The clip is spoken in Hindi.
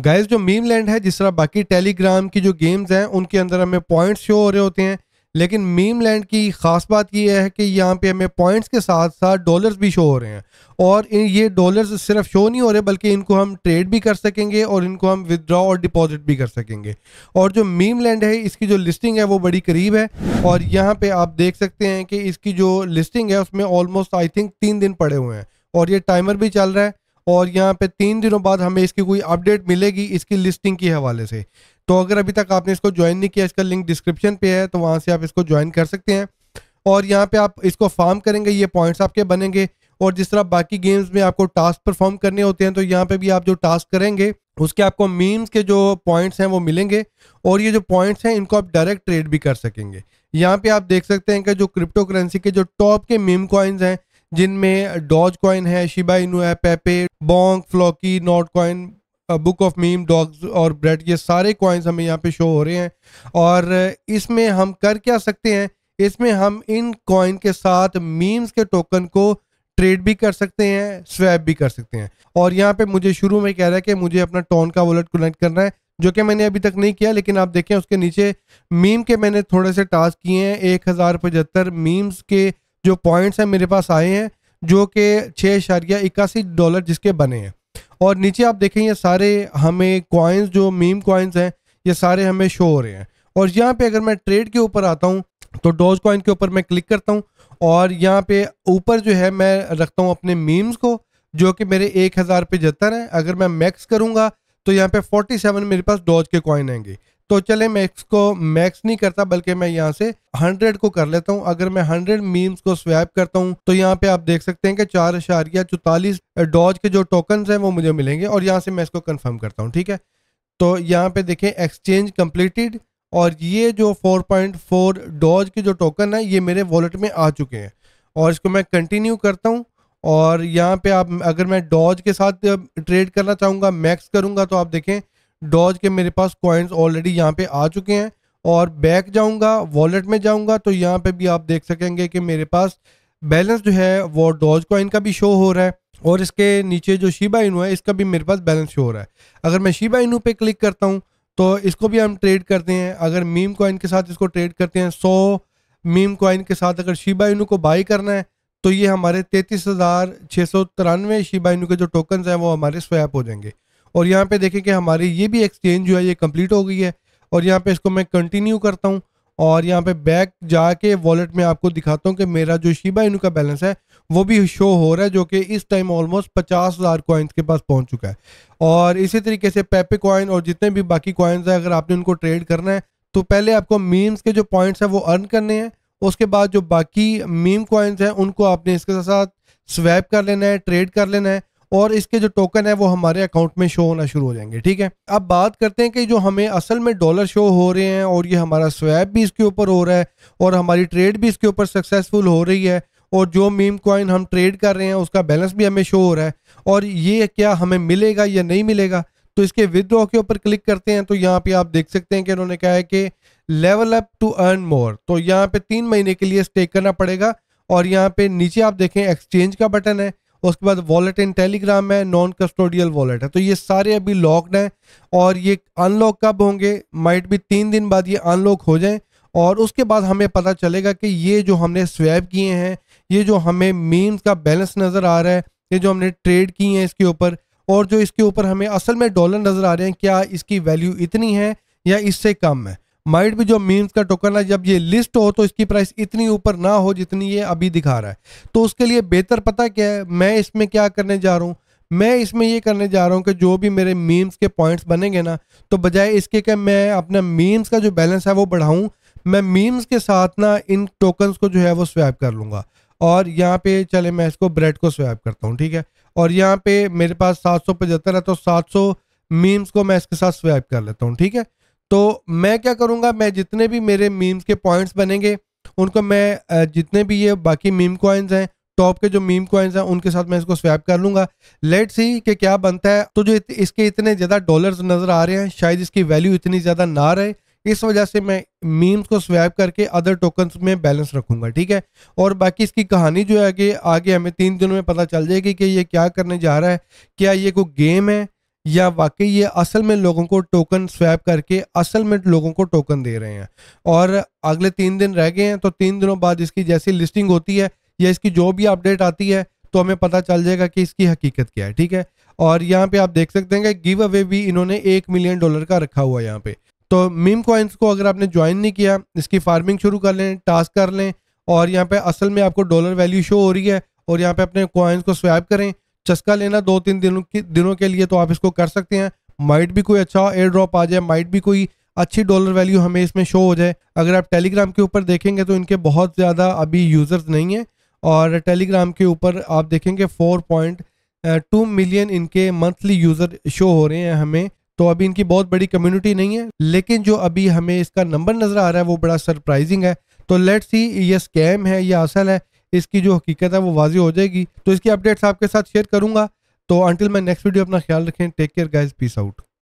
गाइस जो मीम लैंड है जिस तरह बाकी टेलीग्राम की जो गेम्स हैं उनके अंदर हमें पॉइंट्स शो हो रहे होते हैं लेकिन मीम लैंड की ख़ास बात यह है कि यहाँ पे हमें पॉइंट्स के साथ साथ डॉलर्स भी शो हो रहे हैं और ये डॉलर्स सिर्फ शो नहीं हो रहे बल्कि इनको हम ट्रेड भी कर सकेंगे और इनको हम विदड्रॉ और डिपॉजिट भी कर सकेंगे और जो मीम लैंड है इसकी जो लिस्टिंग है वो बड़ी करीब है और यहाँ पर आप देख सकते हैं कि इसकी जो लिस्टिंग है उसमें ऑलमोस्ट आई थिंक तीन दिन पड़े हुए हैं और ये टाइमर भी चल रहा है और यहाँ पे तीन दिनों बाद हमें इसकी कोई अपडेट मिलेगी इसकी लिस्टिंग के हवाले से तो अगर अभी तक आपने इसको ज्वाइन नहीं किया इसका लिंक डिस्क्रिप्शन पे है तो वहाँ से आप इसको ज्वाइन कर सकते हैं और यहाँ पे आप इसको फार्म करेंगे ये पॉइंट्स आपके बनेंगे और जिस तरह बाकी गेम्स में आपको टास्क परफॉर्म करने होते हैं तो यहाँ पे भी आप जो टास्क करेंगे उसके आपको मीम्स के जो पॉइंट्स हैं वो मिलेंगे और ये जो पॉइंट्स हैं इनको आप डायरेक्ट ट्रेड भी कर सकेंगे यहाँ पे आप देख सकते हैं कि जो क्रिप्टो करेंसी के जो टॉप के मीम कॉइन्स हैं जिनमें डॉज कॉइन है शिबा इनू है Pepe Bonk Floki Notcoin Book of Meme Dogs और ब्रेड ये सारे कॉइन्स हमें यहाँ पे शो हो रहे हैं और इसमें हम कर क्या सकते हैं इसमें हम इन कॉइन के साथ मीम्स के टोकन को ट्रेड भी कर सकते हैं स्वैप भी कर सकते हैं और यहाँ पे मुझे शुरू में कह रहा है कि मुझे अपना टोन का वॉलेट कनेक्ट करना है जो कि मैंने अभी तक नहीं किया लेकिन आप देखें उसके नीचे मीम के मैंने थोड़े से टास्क किए हैं एक हज़ार पचहत्तर मीम्स के जो पॉइंट्स हैं मेरे पास आए हैं जो कि छः इशारिया इक्यासी डॉलर जिसके बने हैं और नीचे आप देखें ये सारे हमें कॉइन्स जो मीम कॉइन्स हैं ये सारे हमें शो हो रहे हैं और यहाँ पे अगर मैं ट्रेड के ऊपर आता हूँ तो डोज कॉइन के ऊपर मैं क्लिक करता हूँ और यहाँ पे ऊपर जो है मैं रखता हूँ अपने मीम्स को जो कि मेरे एक हज़ार जत्तर हैं अगर मैं मैक्स करूँगा तो यहाँ पे 47 मेरे पास डॉज के कॉइन आएंगे तो चले मैं इसको मैक्स नहीं करता बल्कि मैं यहाँ से 100 को कर लेता हूँ अगर मैं 100 मीम्स को स्वैप करता हूँ तो यहाँ पे आप देख सकते हैं कि चार इशारिया चौतालीस डॉज के जो टोकन हैं वो मुझे मिलेंगे और यहाँ से मैं इसको कन्फर्म करता हूँ ठीक है तो यहाँ पे देखें एक्सचेंज कम्प्लीटेड और ये जो 4.4 डॉज के जो टोकन है ये मेरे वॉलेट में आ चुके हैं और इसको मैं कंटिन्यू करता हूँ और यहाँ पे आप अगर मैं डॉज के साथ ट्रेड करना चाहूँगा मैक्स करूँगा तो आप देखें डॉज के मेरे पास कॉइन्स ऑलरेडी यहाँ पे आ चुके हैं और बैक जाऊँगा वॉलेट में जाऊँगा तो यहाँ पे भी आप देख सकेंगे कि मेरे पास बैलेंस जो है वो डॉज कॉइन का भी शो हो रहा है और इसके नीचे जो शिबा इनू है इसका भी मेरे पास बैलेंस शो हो रहा है अगर मैं शिबा इनू पे क्लिक करता हूँ तो इसको भी हम ट्रेड करते हैं अगर मीम कॉइन के साथ इसको ट्रेड करते हैं सौ मीम कॉइन के साथ अगर शिबा इनू को बाई करना है तो ये हमारे तैंतीस हज़ार छः सौ तिरानवे शिबा इनू के जो टोकन्स हैं वो हमारे स्वैप हो जाएंगे और यहाँ पे देखें कि हमारी ये भी एक्सचेंज जो है ये कंप्लीट हो गई है और यहाँ पे इसको मैं कंटिन्यू करता हूँ और यहाँ पे बैक जाके वॉलेट में आपको दिखाता हूँ कि मेरा जो शिबा इनू का बैलेंस है वो भी शो हो रहा है जो कि इस टाइम ऑलमोस्ट पचास हज़ार कॉइन्स के पास पहुँच चुका है और इसी तरीके से पेपे कॉइन और जितने भी बाकी कॉइन्स हैं अगर आपने उनको ट्रेड करना है तो पहले आपको मीम्स के जो पॉइंट्स हैं वो अर्न करने हैं उसके बाद जो बाकी मीम कॉइन्स हैं उनको आपने इसके साथ स्वैप कर लेना है ट्रेड कर लेना है और इसके जो टोकन है वो हमारे अकाउंट में शो होना शुरू हो जाएंगे ठीक है अब बात करते हैं कि जो हमें असल में डॉलर शो हो रहे हैं और ये हमारा स्वैप भी इसके ऊपर हो रहा है और हमारी ट्रेड भी इसके ऊपर सक्सेसफुल हो रही है और जो मीम कॉइन हम ट्रेड कर रहे हैं उसका बैलेंस भी हमें शो हो रहा है और ये क्या हमें मिलेगा या नहीं मिलेगा तो इसके विदड्रॉ के ऊपर क्लिक करते हैं तो यहाँ पे आप देख सकते हैं कि उन्होंने कहा है कि level up to earn more तो यहाँ पे तीन महीने के लिए स्टेक करना पड़ेगा और यहाँ पे नीचे आप देखें एक्सचेंज का बटन है उसके बाद वॉलेट इन टेलीग्राम है नॉन कस्टोडियल वॉलेट है तो ये सारे अभी लॉकड हैं और ये अनलॉक कब होंगे माइट भी तीन दिन बाद ये अनलॉक हो जाएं और उसके बाद हमें पता चलेगा कि ये जो हमने स्वैप किए हैं ये जो हमें मीम्स का बैलेंस नज़र आ रहा है ये जो हमने ट्रेड किए हैं इसके ऊपर और जो इसके ऊपर हमें असल में डॉलर नज़र आ रहे हैं क्या इसकी वैल्यू इतनी है या इससे कम है माइट भी जो मीम्स का टोकन है जब ये लिस्ट हो तो इसकी प्राइस इतनी ऊपर ना हो जितनी ये अभी दिखा रहा है तो उसके लिए बेहतर पता क्या है मैं इसमें क्या करने जा रहा हूँ मैं इसमें ये करने जा रहा हूँ कि जो भी मेरे मीम्स के पॉइंट्स बनेंगे ना तो बजाय इसके कि मैं अपना मीम्स का जो बैलेंस है वो बढ़ाऊँ मैं मीम्स के साथ ना इन टोकन्स को जो है वो स्वैप कर लूँगा और यहाँ पे चले मैं इसको ब्रेड को स्वैप करता हूँ ठीक है और यहाँ पे मेरे पास सात सौ पचहत्तर है तो सात सौ मीम्स को मैं इसके साथ स्वैप कर लेता हूँ ठीक है तो मैं क्या करूँगा मैं जितने भी मेरे मीम्स के पॉइंट्स बनेंगे उनको मैं जितने भी ये बाकी मीम कॉइन्स हैं टॉप के जो मीम कॉइन्स हैं उनके साथ मैं इसको स्वैप कर लूँगा लेट सी कि क्या बनता है तो जो इत, इसके इतने ज़्यादा डॉलर्स नज़र आ रहे हैं शायद इसकी वैल्यू इतनी ज़्यादा ना रहे इस वजह से मैं मीम्स को स्वैप करके अदर टोकन्स में बैलेंस रखूंगा ठीक है और बाकी इसकी कहानी जो है कि आगे हमें तीन दिनों में पता चल जाएगी कि ये क्या करने जा रहा है क्या ये कोई गेम है या वाकई ये असल में लोगों को टोकन स्वैप करके असल में लोगों को टोकन दे रहे हैं और अगले तीन दिन रह गए हैं तो तीन दिनों बाद इसकी जैसी लिस्टिंग होती है या इसकी जो भी अपडेट आती है तो हमें पता चल जाएगा कि इसकी हकीकत क्या है ठीक है और यहाँ पे आप देख सकते हैं कि गिव अवे भी इन्होंने एक मिलियन डॉलर का रखा हुआ है यहाँ पे तो मीम कॉइन्स को अगर आपने ज्वाइन नहीं किया इसकी फार्मिंग शुरू कर लें टास्क कर लें और यहाँ पे असल में आपको डॉलर वैल्यू शो हो रही है और यहाँ पे अपने कॉइन्स को स्वैप करें चस्का लेना दो तीन दिनों के दिनों के लिए तो आप इसको कर सकते हैं माइट भी कोई अच्छा एयर ड्रॉप आ जाए माइट भी कोई अच्छी डॉलर वैल्यू हमें इसमें शो हो जाए अगर आप टेलीग्राम के ऊपर देखेंगे तो इनके बहुत ज़्यादा अभी यूज़र्स नहीं हैं और टेलीग्राम के ऊपर आप देखेंगे फोर पॉइंट टू मिलियन इनके मंथली यूज़र शो हो रहे हैं हमें तो अभी इनकी बहुत बड़ी कम्युनिटी नहीं है लेकिन जो अभी हमें इसका नंबर नज़र आ रहा है वो बड़ा सरप्राइजिंग है तो लेट्स सी ये स्कैम है या असल है इसकी जो हकीकत है वो वाजी हो जाएगी तो इसकी अपडेट्स आपके साथ शेयर करूंगा तो अंटिल मैं नेक्स्ट वीडियो अपना ख्याल रखें take care guys peace out